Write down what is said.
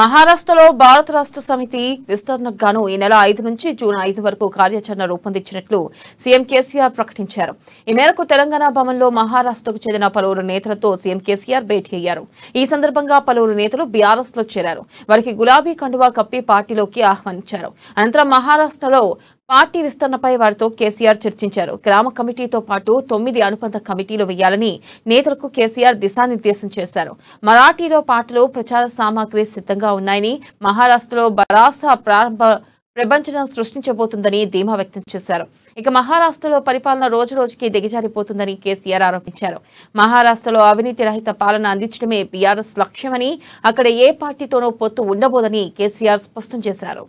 మహారాష్ట్రలో భారత రాష్ట్ర సమితి విస్తరణకు గాను ఈ నెల ఐదు నుంచి జూన్ ఐదు వరకు కార్యాచరణ రూపొందించినట్లు సీఎం కేసీఆర్ ప్రకటించారు ఈ మేరకు తెలంగాణ భవన్లో మహారాష్ట్రకు చెందిన పలువురు నేతలతో సీఎం కేసీఆర్ భేటీ అయ్యారు ఈ సందర్భంగా పలువురు నేతలు బీఆర్ఎస్ లో చేరారు వారికి గులాబీ కండువా కప్పి పార్టీలోకి ఆహ్వానించారు అనంతరం మహారాష్ట్రలో పార్టీ విస్తరణపై వారితో కేసీఆర్ చర్చించారు గ్రామ కమిటీతో పాటు తొమ్మిది అనుబంధ కమిటీలు వేయాలని నేతలకు కేసీఆర్ దిశానిర్దేశం చేశారు మరాఠీలో పాటలు ప్రచార సామాగ్రి సిద్ధంగా ఉన్నాయని మహారాష్ట్రలో బరాస ప్రారంభ ప్రపంచం సృష్టించబోతుందని ధీమా వ్యక్తం చేశారు ఇక మహారాష్ట్రలో పరిపాలన రోజు రోజుకి దిగజారిపోతుందని కేసీఆర్ ఆరోపించారు మహారాష్ట్రలో అవినీతి రహిత పాలన అందించడమే బీఆర్ఎస్ లక్ష్యమని అక్కడ ఏ పార్టీతోనూ పొత్తు ఉండబోదని కేసీఆర్ స్పష్టం చేశారు